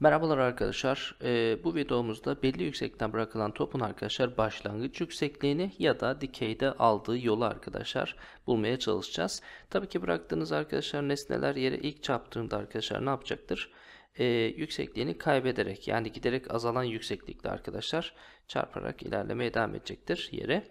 Merhabalar arkadaşlar. Ee, bu videomuzda belli yüksekten bırakılan topun arkadaşlar başlangıç yüksekliğini ya da dikeyde aldığı yolu arkadaşlar bulmaya çalışacağız. Tabii ki bıraktığınız arkadaşlar nesneler yere ilk çarptığında arkadaşlar ne yapacaktır? Ee, yüksekliğini kaybederek yani giderek azalan yükseklikte arkadaşlar çarparak ilerlemeye devam edecektir yere.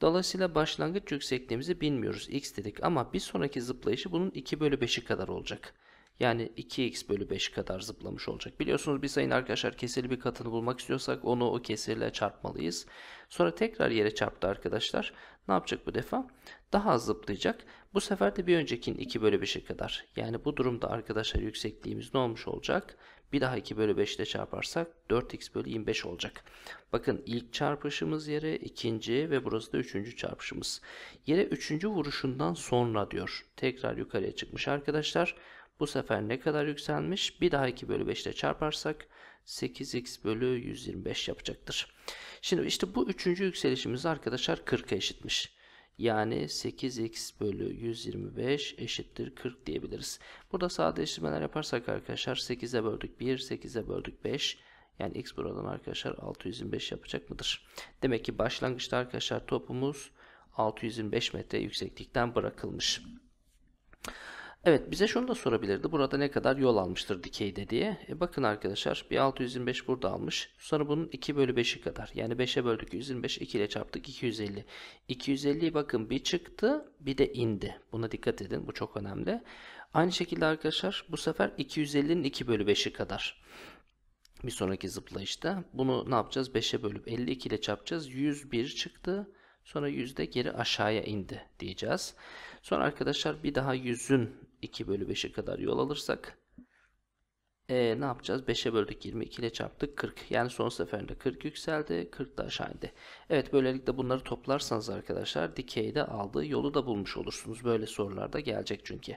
Dolayısıyla başlangıç yüksekliğimizi bilmiyoruz. X dedik ama bir sonraki zıplayışı bunun 2 bölü 5'i kadar olacak. Yani 2x bölü 5 kadar zıplamış olacak. Biliyorsunuz bir sayın arkadaşlar keseli bir katını bulmak istiyorsak onu o kesirle çarpmalıyız. Sonra tekrar yere çarptı arkadaşlar. Ne yapacak bu defa? Daha az zıplayacak. Bu sefer de bir öncekinin 2 bölü 5'e kadar. Yani bu durumda arkadaşlar yüksekliğimiz ne olmuş olacak? Bir daha 2 bölü 5 ile çarparsak 4x bölü 25 olacak. Bakın ilk çarpışımız yere ikinci ve burası da üçüncü çarpışımız. Yere üçüncü vuruşundan sonra diyor. Tekrar yukarıya çıkmış arkadaşlar. Bu sefer ne kadar yükselmiş? Bir daha 2 bölü 5 ile çarparsak 8x bölü 125 yapacaktır. Şimdi işte bu üçüncü yükselişimiz arkadaşlar 40'a eşitmiş. Yani 8x bölü 125 eşittir 40 diyebiliriz. Burada sadeleştirmeler yaparsak arkadaşlar 8'e böldük 1, 8'e böldük 5. Yani x buradan arkadaşlar 625 yapacak mıdır? Demek ki başlangıçta arkadaşlar topumuz 625 metre yükseklikten bırakılmış. Evet bize şunu da sorabilirdi. Burada ne kadar yol almıştır dikeyde diye. E bakın arkadaşlar bir 625 burada almış. Sonra bunun 2 bölü 5'i kadar. Yani 5'e böldük 125 2 ile çarptık 250. 250'yi bakın bir çıktı bir de indi. Buna dikkat edin bu çok önemli. Aynı şekilde arkadaşlar bu sefer 250'nin 2 bölü 5'i kadar. Bir sonraki zıplayışta bunu ne yapacağız? 5'e bölüp 52 ile çarpacağız. 101 çıktı. Sonra yüzde geri aşağıya indi diyeceğiz. Sonra arkadaşlar bir daha yüzün 2 bölü 5'e kadar yol alırsak e, ne yapacağız? 5'e böldük 22 ile çarptık 40. Yani son seferinde 40 yükseldi 40 da aşağı indi. Evet böylelikle bunları toplarsanız arkadaşlar dikeyde aldığı yolu da bulmuş olursunuz. Böyle sorularda gelecek çünkü.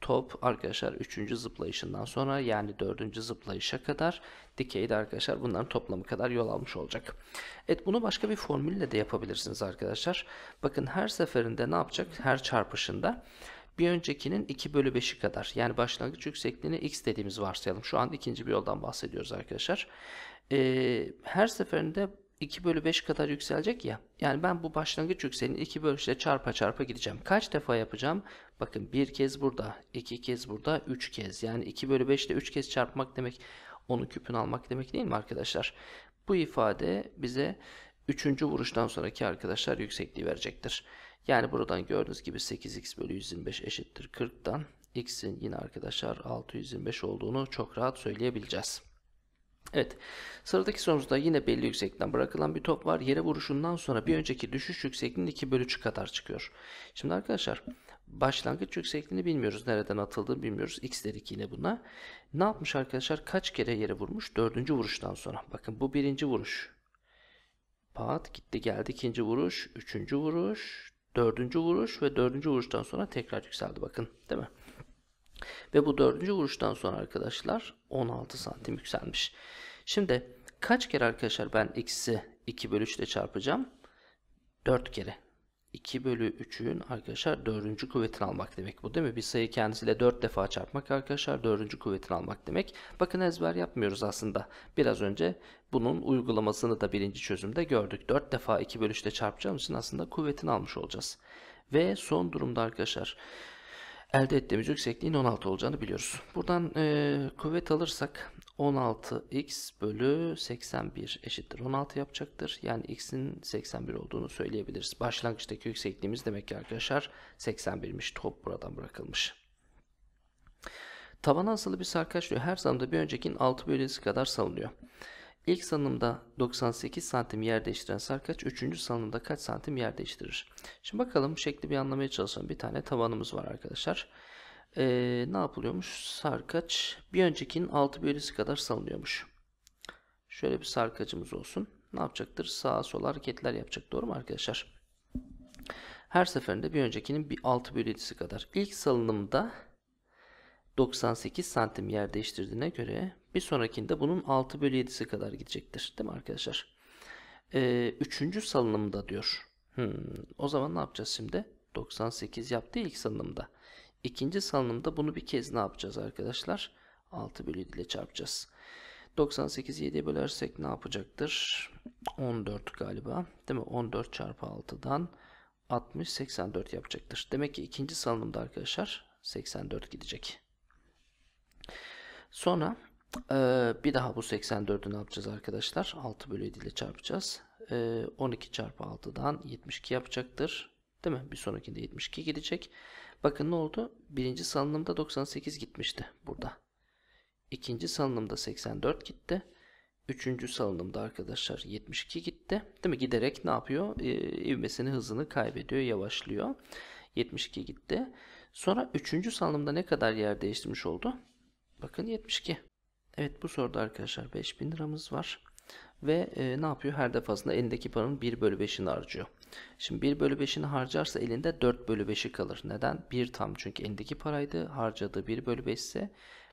Top arkadaşlar 3. zıplayışından sonra yani 4. zıplayışa kadar dikeyde arkadaşlar bunların toplamı kadar yol almış olacak. Evet bunu başka bir formülle de yapabilirsiniz arkadaşlar. Bakın her seferinde ne yapacak? Her çarpışında bir öncekinin 2 bölü 5'i kadar. Yani başlangıç yüksekliğini x dediğimiz varsayalım. Şu an ikinci bir yoldan bahsediyoruz arkadaşlar. Ee, her seferinde 2 bölü 5 kadar yükselecek ya. Yani ben bu başlangıç yükselini 2 bölü 5'le çarpa çarpa gideceğim. Kaç defa yapacağım? Bakın bir kez burada, iki kez burada, üç kez. Yani 2 bölü 5 ile 3 kez çarpmak demek onun küpünü almak demek değil mi arkadaşlar? Bu ifade bize üçüncü vuruştan sonraki arkadaşlar yüksekliği verecektir. Yani buradan gördüğünüz gibi 8x bölü 125 eşittir 40'tan x'in yine arkadaşlar 625 olduğunu çok rahat söyleyebileceğiz. Evet sıradaki sorumuzda yine belli yüksekten bırakılan bir top var. Yere vuruşundan sonra bir önceki düşüş yüksekliğinin 2 bölü 3 kadar çıkıyor. Şimdi arkadaşlar başlangıç yüksekliğini bilmiyoruz. Nereden atıldığını bilmiyoruz. X dedik yine buna. Ne yapmış arkadaşlar? Kaç kere yere vurmuş? Dördüncü vuruştan sonra. Bakın bu birinci vuruş. Pat gitti geldi ikinci vuruş. Üçüncü vuruş. Dördüncü vuruş ve dördüncü vuruştan sonra tekrar yükseldi bakın değil mi? Ve bu dördüncü vuruştan sonra arkadaşlar 16 santim yükselmiş. Şimdi kaç kere arkadaşlar ben x'i 2 bölü 3 ile çarpacağım? 4 kere. 2 bölü 3'ün arkadaşlar 4. kuvvetini almak demek bu değil mi? Bir sayı kendisiyle 4 defa çarpmak arkadaşlar 4. kuvvetini almak demek. Bakın ezber yapmıyoruz aslında. Biraz önce bunun uygulamasını da birinci çözümde gördük. 4 defa 2 bölü 3 ile çarpacağımız için aslında kuvvetini almış olacağız. Ve son durumda arkadaşlar elde ettiğimiz yüksekliğin 16 olacağını biliyoruz. Buradan e, kuvvet alırsak 16x bölü 81 eşittir 16 yapacaktır. Yani x'in 81 olduğunu söyleyebiliriz. Başlangıçtaki yüksekliğimiz demek ki arkadaşlar 81'miş. Top buradan bırakılmış. Tavana asılı bir sarkaç diyor. Her zamda bir öncekinin 6 bölgesi kadar salınıyor. İlk salınımda 98 santim yer değiştiren sarkaç 3. salınımda kaç santim yer değiştirir? Şimdi bakalım şekli bir anlamaya çalışalım. Bir tane tavanımız var arkadaşlar. Ee, ne yapılıyormuş? Sarkaç bir öncekinin 6 bölüsü kadar salınıyormuş. Şöyle bir sarkacımız olsun. Ne yapacaktır? Sağa sola hareketler yapacak. Doğru mu arkadaşlar? Her seferinde bir öncekinin bir 6 bölü 7'si kadar. İlk salınımda 98 santim yer değiştirdiğine göre bir sonrakinde bunun 6 bölü 7'si kadar gidecektir. Değil mi arkadaşlar? Ee, üçüncü salınımda diyor. Hmm, o zaman ne yapacağız şimdi? 98 yaptı ilk salınımda. İkinci salınımda bunu bir kez ne yapacağız arkadaşlar? 6 bölü 7 ile çarpacağız. 98'i 7'ye bölersek ne yapacaktır? 14 galiba. Değil mi? 14 çarpı 6'dan 60, 84 yapacaktır. Demek ki ikinci salınımda arkadaşlar 84 gidecek. Sonra ee, bir daha bu 84'ü ne yapacağız arkadaşlar? 6 bölü 7 ile çarpacağız. Ee, 12 çarpı 6'dan 72 yapacaktır. Değil mi? Bir sonrakinde 72 gidecek. Bakın ne oldu? Birinci salınımda 98 gitmişti burada. İkinci salınımda 84 gitti. Üçüncü salınımda arkadaşlar 72 gitti. Değil mi? Giderek ne yapıyor? Ee, ivmesini hızını kaybediyor. Yavaşlıyor. 72 gitti. Sonra üçüncü salınımda ne kadar yer değiştirmiş oldu? Bakın 72. Evet bu soruda arkadaşlar 5000 liramız var. Ve e, ne yapıyor? Her defasında elindeki paranın 1 bölü 5'ini harcıyor. Şimdi 1 bölü 5'ini harcarsa elinde 4 bölü 5'i kalır. Neden? 1 tam çünkü elindeki paraydı. Harcadığı 1 bölü 5 ise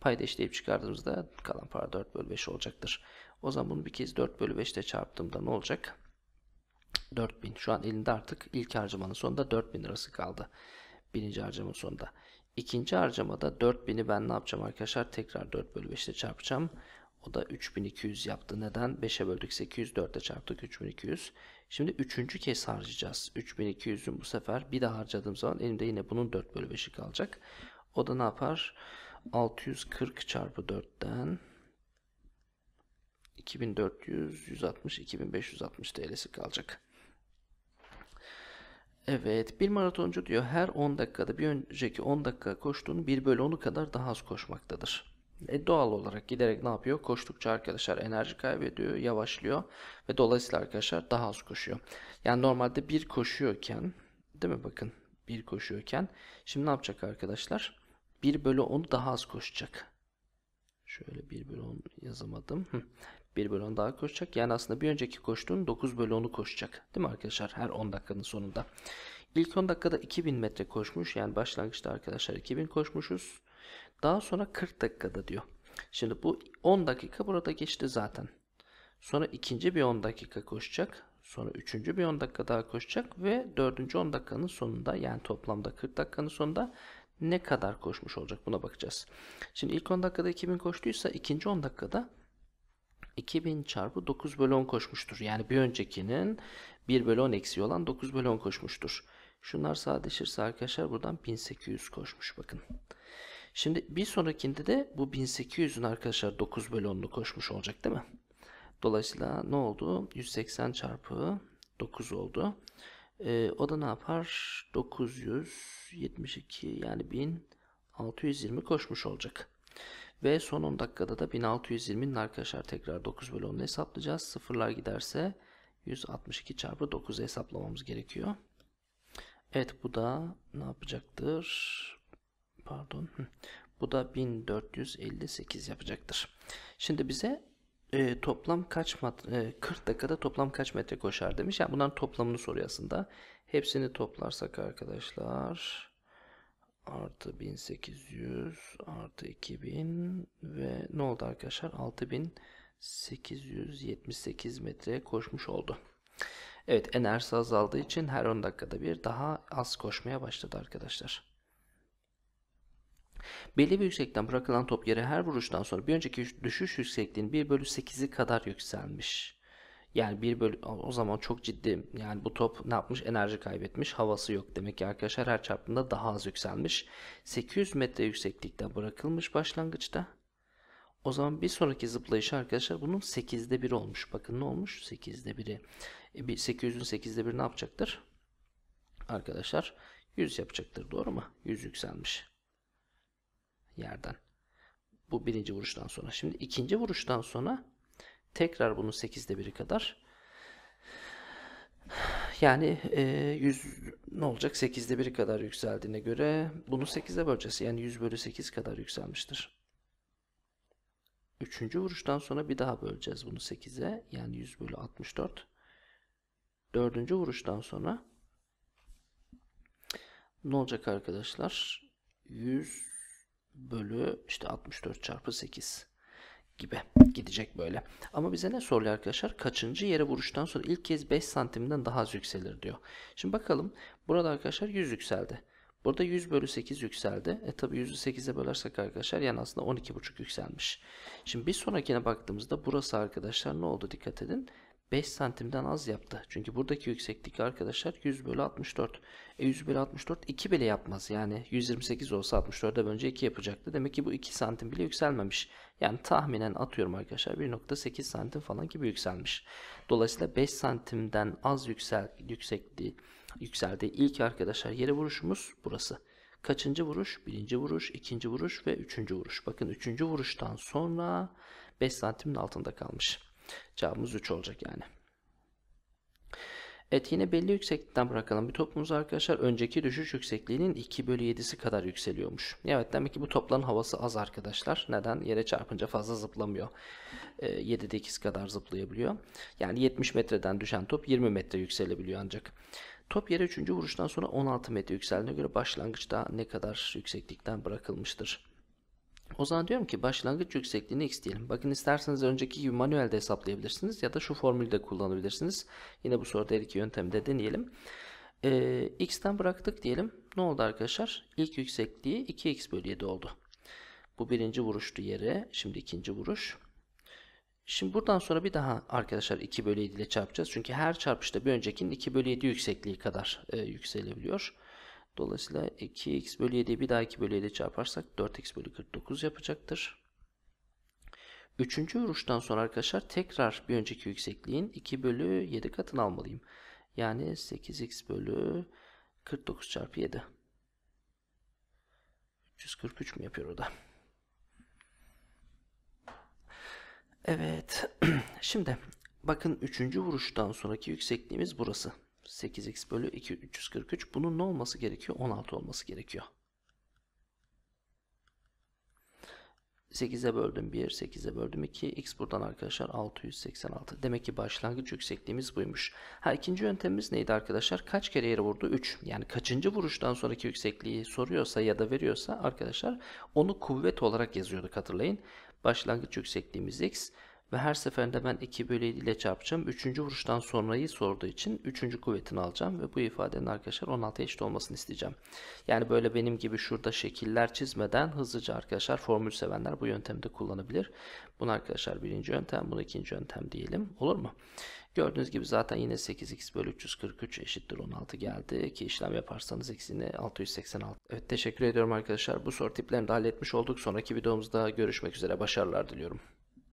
payda işleyip çıkardığımızda kalan para 4 bölü 5 olacaktır. O zaman bunu bir kez 4 bölü 5 ile çarptığımda ne olacak? 4000. Şu an elinde artık ilk harcamanın sonunda 4000 lirası kaldı. Birinci harcamanın sonunda. İkinci harcamada 4000'i ben ne yapacağım arkadaşlar? Tekrar 4 bölü 5 ile çarpacağım. O da 3200 yaptı. Neden? 5'e böldük 800, 4'e çarptık 3200. Şimdi üçüncü kez harcayacağız. 3200'ün bu sefer bir daha harcadığım zaman elimde yine bunun 4 bölü 5'i kalacak. O da ne yapar? 640 çarpı 4'ten 2400, 160, 2560 TL'si kalacak. Evet, bir maratoncu diyor her 10 dakikada bir önceki 10 dakika koştuğun 1 bölü 10'u kadar daha az koşmaktadır. E doğal olarak giderek ne yapıyor? Koştukça arkadaşlar enerji kaybediyor, yavaşlıyor ve dolayısıyla arkadaşlar daha az koşuyor. Yani normalde bir koşuyorken, değil mi bakın? Bir koşuyorken şimdi ne yapacak arkadaşlar? 1 bölü 10 daha az koşacak. Şöyle 1 bölü 10 yazamadım. 1 bölü 10 daha koşacak. Yani aslında bir önceki koştuğun 9 bölü 10'u koşacak. Değil mi arkadaşlar? Her 10 dakikanın sonunda. İlk 10 dakikada 2000 metre koşmuş. Yani başlangıçta arkadaşlar 2000 koşmuşuz. Daha sonra 40 dakikada diyor. Şimdi bu 10 dakika burada geçti zaten. Sonra ikinci bir 10 dakika koşacak. Sonra üçüncü bir 10 dakika daha koşacak ve dördüncü 10 dakikanın sonunda yani toplamda 40 dakikanın sonunda ne kadar koşmuş olacak buna bakacağız. Şimdi ilk 10 dakikada 2000 koştuysa ikinci 10 dakikada 2000 çarpı 9 bölü 10 koşmuştur. Yani bir öncekinin 1 bölü 10 eksiği olan 9 bölü 10 koşmuştur. Şunlar sadeleşirse arkadaşlar buradan 1800 koşmuş bakın. Şimdi bir sonrakinde de bu 1800'ün arkadaşlar 9 bölü 10'lu koşmuş olacak değil mi? Dolayısıyla ne oldu? 180 çarpı 9 oldu. Ee, o da ne yapar? 972 yani 1620 koşmuş olacak. Ve son 10 dakikada da 1620'nin arkadaşlar tekrar 9 bölü 10'unu hesaplayacağız. Sıfırlar giderse 162 çarpı 9'u hesaplamamız gerekiyor. Evet bu da ne yapacaktır? Pardon. Bu da 1458 yapacaktır. Şimdi bize e, toplam kaç mat e, 40 dakikada toplam kaç metre koşar demiş. Yani bunların toplamını soruyor aslında. Hepsini toplarsak arkadaşlar artı 1800 artı 2000 ve ne oldu arkadaşlar 6878 metre koşmuş oldu. Evet enerjisi azaldığı için her 10 dakikada bir daha az koşmaya başladı arkadaşlar. Belli bir yüksekten bırakılan top yere her vuruştan sonra bir önceki düşüş yüksekliğinin 1 bölü 8'i kadar yükselmiş. Yani bir bölü o zaman çok ciddi yani bu top ne yapmış enerji kaybetmiş havası yok demek ki arkadaşlar her çarpımda daha az yükselmiş. 800 metre yükseklikte bırakılmış başlangıçta. O zaman bir sonraki zıplayışı arkadaşlar bunun 8'de 1 olmuş. Bakın ne olmuş? 8'de 1'i. E, 800'ün 8'de 1 ne yapacaktır? Arkadaşlar 100 yapacaktır doğru mu? 100 yükselmiş. Yerden. Bu birinci vuruştan sonra. Şimdi ikinci vuruştan sonra Tekrar bunu 8'de biri kadar. Yani e, 100 ne olacak? 8'de biri kadar yükseldiğine göre bunu 8'e böleceğiz. Yani 100 bölü 8 kadar yükselmiştir. Üçüncü vuruştan sonra bir daha böleceğiz bunu 8'e. Yani 100 bölü 64. Dördüncü vuruştan sonra ne olacak arkadaşlar? 100 bölü işte 64 çarpı 8 gibi gidecek böyle. Ama bize ne soruyor arkadaşlar? Kaçıncı yere vuruştan sonra ilk kez 5 santimden daha az yükselir diyor. Şimdi bakalım burada arkadaşlar 100 yükseldi. Burada 100 bölü 8 yükseldi. E tabi 100'ü 8'e bölersek arkadaşlar yani aslında 12,5 yükselmiş. Şimdi bir sonrakine baktığımızda burası arkadaşlar ne oldu dikkat edin. 5 santimden az yaptı. Çünkü buradaki yükseklik arkadaşlar 100 bölü 64. E 100 bölü 64 2 bile yapmaz. Yani 128 olsa 64'e bence 2 yapacaktı. Demek ki bu 2 santim bile yükselmemiş. Yani tahminen atıyorum arkadaşlar 1.8 santim falan gibi yükselmiş. Dolayısıyla 5 santimden az yüksel, yüksekliği yükseldi. İlk arkadaşlar yere vuruşumuz burası. Kaçıncı vuruş? Birinci vuruş, ikinci vuruş ve üçüncü vuruş. Bakın üçüncü vuruştan sonra 5 santimin altında kalmış. Cevabımız 3 olacak yani. Evet yine belli yükseklikten bırakalım. Bir topumuz arkadaşlar önceki düşüş yüksekliğinin 2 bölü 7'si kadar yükseliyormuş. Evet demek ki bu topların havası az arkadaşlar. Neden? Yere çarpınca fazla zıplamıyor. E, 7'de 2 kadar zıplayabiliyor. Yani 70 metreden düşen top 20 metre yükselebiliyor ancak. Top yere 3. vuruştan sonra 16 metre yükseldiğine göre başlangıçta ne kadar yükseklikten bırakılmıştır? O zaman diyorum ki başlangıç yüksekliğini x diyelim. Bakın isterseniz önceki gibi manuelde hesaplayabilirsiniz ya da şu formülü de kullanabilirsiniz. Yine bu soruda her iki yöntemi de deneyelim. Ee, x'ten bıraktık diyelim. Ne oldu arkadaşlar? İlk yüksekliği 2x bölü 7 oldu. Bu birinci vuruştu yere. Şimdi ikinci vuruş. Şimdi buradan sonra bir daha arkadaşlar 2 bölü 7 ile çarpacağız. Çünkü her çarpışta bir öncekinin 2 bölü 7 yüksekliği kadar e, yükselebiliyor. Dolayısıyla 2x bölü 7'yi bir daha 2 bölü 7 çarparsak 4x bölü 49 yapacaktır. Üçüncü vuruştan sonra arkadaşlar tekrar bir önceki yüksekliğin 2 bölü 7 katını almalıyım. Yani 8x bölü 49 çarpı 7. 343 mi yapıyor o da? Evet. Şimdi bakın üçüncü vuruştan sonraki yüksekliğimiz burası. 8x bölü 2 343. Bunun ne olması gerekiyor? 16 olması gerekiyor. 8'e böldüm 1, 8'e böldüm 2. X buradan arkadaşlar 686. Demek ki başlangıç yüksekliğimiz buymuş. Ha ikinci yöntemimiz neydi arkadaşlar? Kaç kere yere vurdu? 3. Yani kaçıncı vuruştan sonraki yüksekliği soruyorsa ya da veriyorsa arkadaşlar onu kuvvet olarak yazıyorduk hatırlayın. Başlangıç yüksekliğimiz X. Ve her seferinde ben 2 bölü 7 ile çarpacağım. Üçüncü vuruştan sonrayı sorduğu için üçüncü kuvvetini alacağım. Ve bu ifadenin arkadaşlar 16 eşit olmasını isteyeceğim. Yani böyle benim gibi şurada şekiller çizmeden hızlıca arkadaşlar formül sevenler bu yöntemi de kullanabilir. Bunu arkadaşlar birinci yöntem, bunu ikinci yöntem diyelim. Olur mu? Gördüğünüz gibi zaten yine 8x bölü 343 eşittir 16 geldi ki işlem yaparsanız x'ini 686. Evet teşekkür ediyorum arkadaşlar. Bu soru tiplerini de halletmiş olduk. Sonraki videomuzda görüşmek üzere. Başarılar diliyorum.